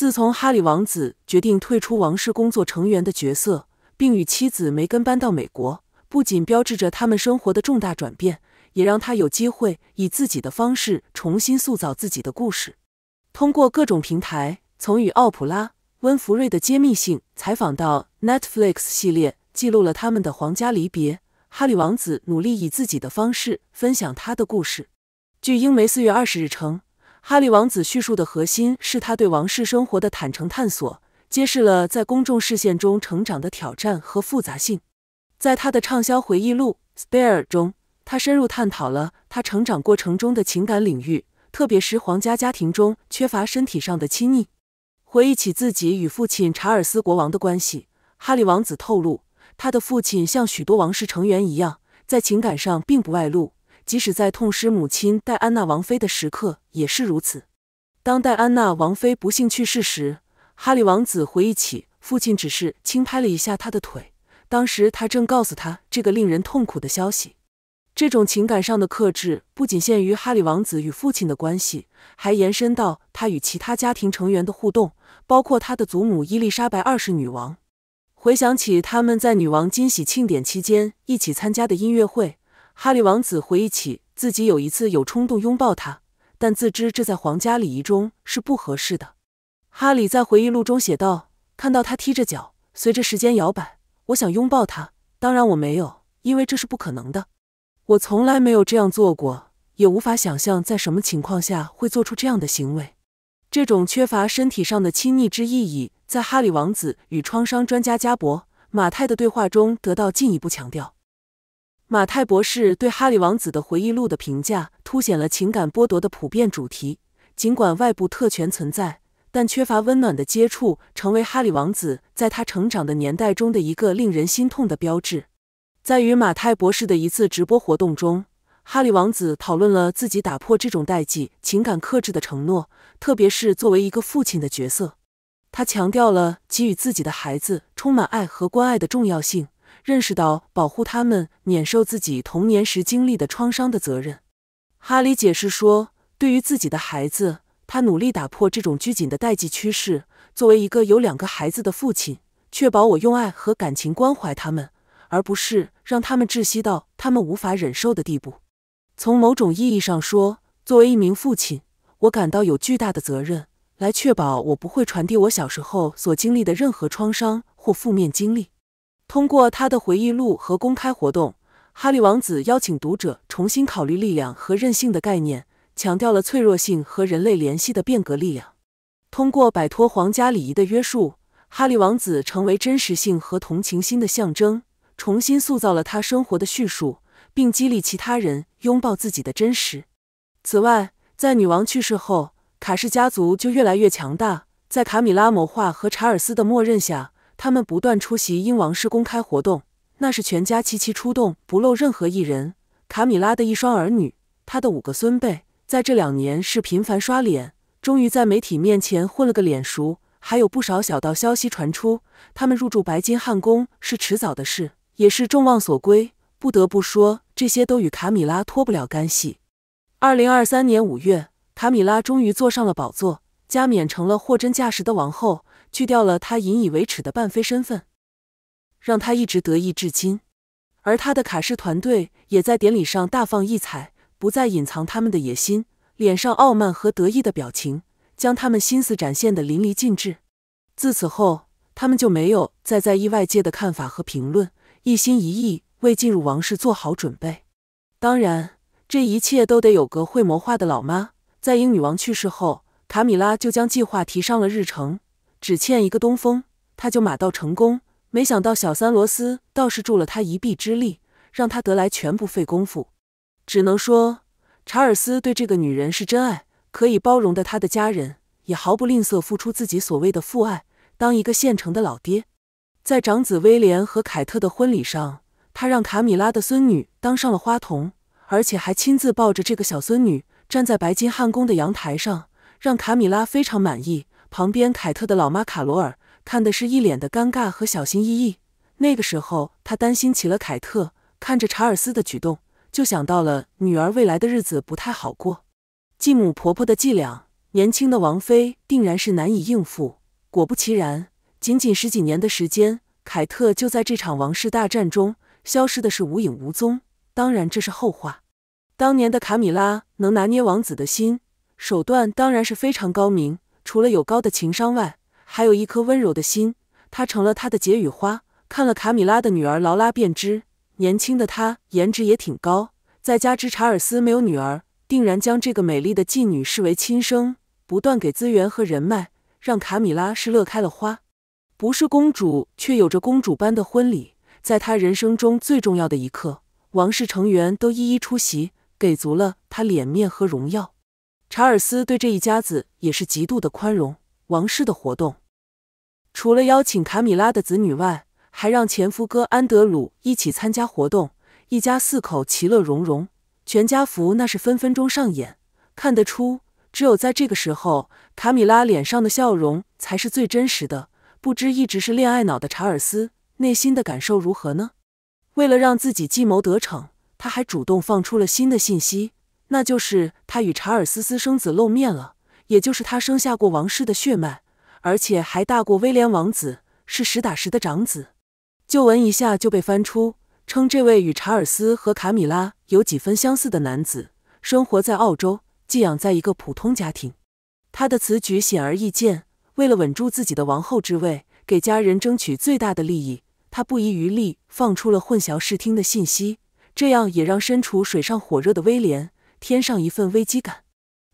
自从哈里王子决定退出王室工作成员的角色，并与妻子梅根搬到美国，不仅标志着他们生活的重大转变，也让他有机会以自己的方式重新塑造自己的故事。通过各种平台，从与奥普拉、温弗瑞的揭秘性采访到 Netflix 系列，记录了他们的皇家离别。哈里王子努力以自己的方式分享他的故事。据英媒四月二十日称。哈利王子叙述的核心是他对王室生活的坦诚探索，揭示了在公众视线中成长的挑战和复杂性。在他的畅销回忆录《Spare》中，他深入探讨了他成长过程中的情感领域，特别是皇家家庭中缺乏身体上的亲昵。回忆起自己与父亲查尔斯国王的关系，哈利王子透露，他的父亲像许多王室成员一样，在情感上并不外露。即使在痛失母亲戴安娜王妃的时刻也是如此。当戴安娜王妃不幸去世时，哈利王子回忆起父亲只是轻拍了一下他的腿，当时他正告诉他这个令人痛苦的消息。这种情感上的克制不仅限于哈利王子与父亲的关系，还延伸到他与其他家庭成员的互动，包括他的祖母伊丽莎白二世女王。回想起他们在女王金禧庆典期间一起参加的音乐会。哈利王子回忆起自己有一次有冲动拥抱他，但自知这在皇家礼仪中是不合适的。哈利在回忆录中写道：“看到他踢着脚，随着时间摇摆，我想拥抱他，当然我没有，因为这是不可能的。我从来没有这样做过，也无法想象在什么情况下会做出这样的行为。这种缺乏身体上的亲昵之意，义，在哈利王子与创伤专家加伯马泰的对话中得到进一步强调。”马泰博士对哈利王子的回忆录的评价，凸显了情感剥夺的普遍主题。尽管外部特权存在，但缺乏温暖的接触，成为哈利王子在他成长的年代中的一个令人心痛的标志。在与马泰博士的一次直播活动中，哈利王子讨论了自己打破这种代际情感克制的承诺，特别是作为一个父亲的角色。他强调了给予自己的孩子充满爱和关爱的重要性。认识到保护他们免受自己童年时经历的创伤的责任，哈里解释说：“对于自己的孩子，他努力打破这种拘谨的代际趋势。作为一个有两个孩子的父亲，确保我用爱和感情关怀他们，而不是让他们窒息到他们无法忍受的地步。从某种意义上说，作为一名父亲，我感到有巨大的责任，来确保我不会传递我小时候所经历的任何创伤或负面经历。”通过他的回忆录和公开活动，哈利王子邀请读者重新考虑力量和韧性的概念，强调了脆弱性和人类联系的变革力量。通过摆脱皇家礼仪的约束，哈利王子成为真实性和同情心的象征，重新塑造了他生活的叙述，并激励其他人拥抱自己的真实。此外，在女王去世后，卡氏家族就越来越强大，在卡米拉谋划和查尔斯的默认下。他们不断出席英王室公开活动，那是全家齐齐出动，不漏任何一人。卡米拉的一双儿女，她的五个孙辈，在这两年是频繁刷脸，终于在媒体面前混了个脸熟。还有不少小道消息传出，他们入住白金汉宫是迟早的事，也是众望所归。不得不说，这些都与卡米拉脱不了干系。二零二三年五月，卡米拉终于坐上了宝座，加冕成了货真价实的王后。去掉了他引以为耻的半妃身份，让他一直得意至今。而他的卡氏团队也在典礼上大放异彩，不再隐藏他们的野心，脸上傲慢和得意的表情将他们心思展现的淋漓尽致。自此后，他们就没有再在意外界的看法和评论，一心一意为进入王室做好准备。当然，这一切都得有个会谋划的老妈。在英女王去世后，卡米拉就将计划提上了日程。只欠一个东风，他就马到成功。没想到小三罗斯倒是助了他一臂之力，让他得来全不费工夫。只能说，查尔斯对这个女人是真爱，可以包容的他的家人，也毫不吝啬付出自己所谓的父爱，当一个现成的老爹。在长子威廉和凯特的婚礼上，他让卡米拉的孙女当上了花童，而且还亲自抱着这个小孙女站在白金汉宫的阳台上，让卡米拉非常满意。旁边，凯特的老妈卡罗尔看的是一脸的尴尬和小心翼翼。那个时候，她担心起了凯特，看着查尔斯的举动，就想到了女儿未来的日子不太好过。继母婆婆的伎俩，年轻的王妃定然是难以应付。果不其然，仅仅十几年的时间，凯特就在这场王室大战中消失的是无影无踪。当然，这是后话。当年的卡米拉能拿捏王子的心，手段当然是非常高明。除了有高的情商外，还有一颗温柔的心，她成了他的解语花。看了卡米拉的女儿劳拉便知，年轻的她颜值也挺高。再加之查尔斯没有女儿，定然将这个美丽的妓女视为亲生，不断给资源和人脉，让卡米拉是乐开了花。不是公主，却有着公主般的婚礼，在她人生中最重要的一刻，王室成员都一一出席，给足了她脸面和荣耀。查尔斯对这一家子也是极度的宽容。王室的活动，除了邀请卡米拉的子女外，还让前夫哥安德鲁一起参加活动，一家四口其乐融融，全家福那是分分钟上演。看得出，只有在这个时候，卡米拉脸上的笑容才是最真实的。不知一直是恋爱脑的查尔斯内心的感受如何呢？为了让自己计谋得逞，他还主动放出了新的信息。那就是他与查尔斯私生子露面了，也就是他生下过王室的血脉，而且还大过威廉王子，是实打实的长子。旧闻一下就被翻出，称这位与查尔斯和卡米拉有几分相似的男子，生活在澳洲，寄养在一个普通家庭。他的此举显而易见，为了稳住自己的王后之位，给家人争取最大的利益，他不遗余力放出了混淆视听的信息，这样也让身处水上火热的威廉。添上一份危机感，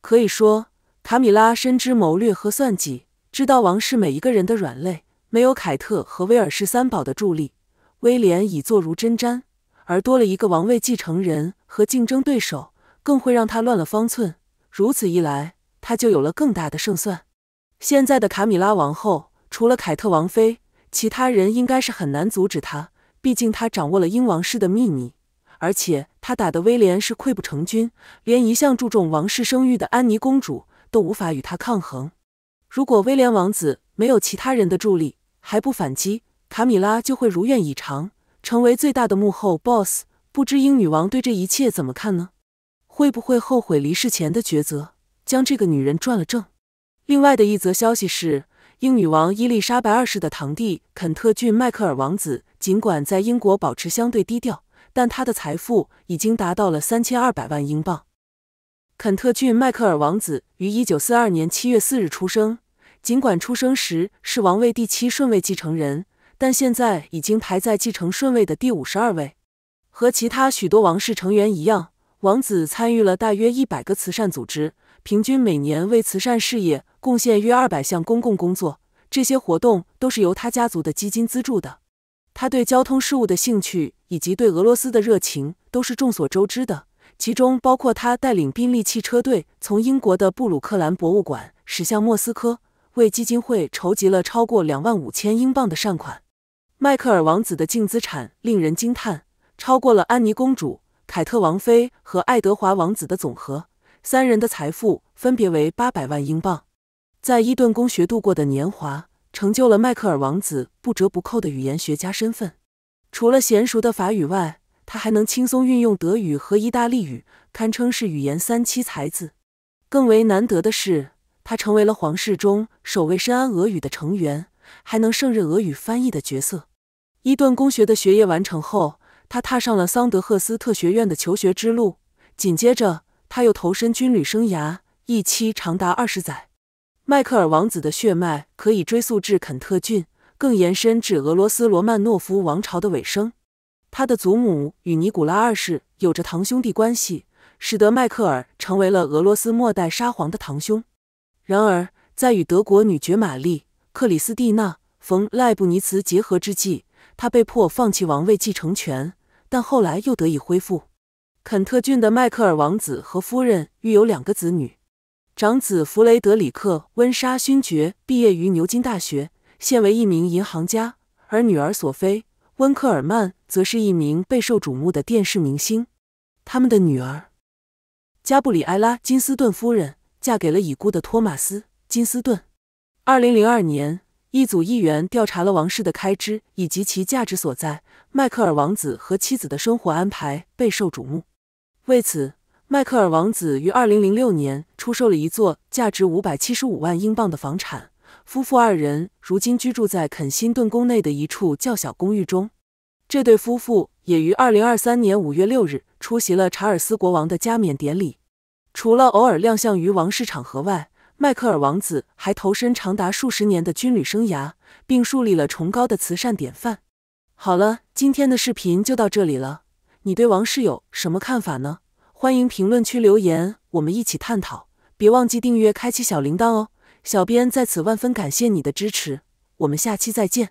可以说卡米拉深知谋略和算计，知道王室每一个人的软肋。没有凯特和威尔士三宝的助力，威廉已坐如针毡，而多了一个王位继承人和竞争对手，更会让他乱了方寸。如此一来，他就有了更大的胜算。现在的卡米拉王后，除了凯特王妃，其他人应该是很难阻止他，毕竟他掌握了英王室的秘密。而且他打的威廉是溃不成军，连一向注重王室声誉的安妮公主都无法与他抗衡。如果威廉王子没有其他人的助力，还不反击，卡米拉就会如愿以偿，成为最大的幕后 boss。不知英女王对这一切怎么看呢？会不会后悔离世前的抉择，将这个女人转了正？另外的一则消息是，英女王伊丽莎白二世的堂弟肯特郡迈克尔王子，尽管在英国保持相对低调。但他的财富已经达到了三千二百万英镑。肯特郡迈克尔王子于一九四二年七月四日出生，尽管出生时是王位第七顺位继承人，但现在已经排在继承顺位的第五十二位。和其他许多王室成员一样，王子参与了大约一百个慈善组织，平均每年为慈善事业贡献约二百项公共工作。这些活动都是由他家族的基金资助的。他对交通事务的兴趣以及对俄罗斯的热情都是众所周知的，其中包括他带领宾利汽车队从英国的布鲁克兰博物馆驶向莫斯科，为基金会筹集了超过两万五千英镑的善款。迈克尔王子的净资产令人惊叹，超过了安妮公主、凯特王妃和爱德华王子的总和，三人的财富分别为八百万英镑。在伊顿公学度过的年华。成就了迈克尔王子不折不扣的语言学家身份。除了娴熟的法语外，他还能轻松运用德语和意大利语，堪称是语言三栖才子。更为难得的是，他成为了皇室中首位深谙俄语的成员，还能胜任俄语翻译的角色。伊顿公学的学业完成后，他踏上了桑德赫斯特学院的求学之路。紧接着，他又投身军旅生涯，一期长达二十载。迈克尔王子的血脉可以追溯至肯特郡，更延伸至俄罗斯罗曼诺夫王朝的尾声。他的祖母与尼古拉二世有着堂兄弟关系，使得迈克尔成为了俄罗斯末代沙皇的堂兄。然而，在与德国女爵玛丽·克里斯蒂娜·冯赖布尼茨结合之际，他被迫放弃王位继承权，但后来又得以恢复。肯特郡的迈克尔王子和夫人育有两个子女。长子弗雷德里克·温莎勋爵毕业于牛津大学，现为一名银行家；而女儿索菲·温克尔曼则是一名备受瞩目的电视明星。他们的女儿加布里埃拉·金斯顿夫人嫁给了已故的托马斯·金斯顿。二零零二年，一组议员调查了王室的开支以及其价值所在。迈克尔王子和妻子的生活安排备受瞩目，为此。迈克尔王子于二零零六年出售了一座价值五百七十五万英镑的房产，夫妇二人如今居住在肯辛顿宫内的一处较小公寓中。这对夫妇也于二零二三年五月六日出席了查尔斯国王的加冕典礼。除了偶尔亮相于王室场合外，迈克尔王子还投身长达数十年的军旅生涯，并树立了崇高的慈善典范。好了，今天的视频就到这里了。你对王室有什么看法呢？欢迎评论区留言，我们一起探讨。别忘记订阅、开启小铃铛哦！小编在此万分感谢你的支持，我们下期再见。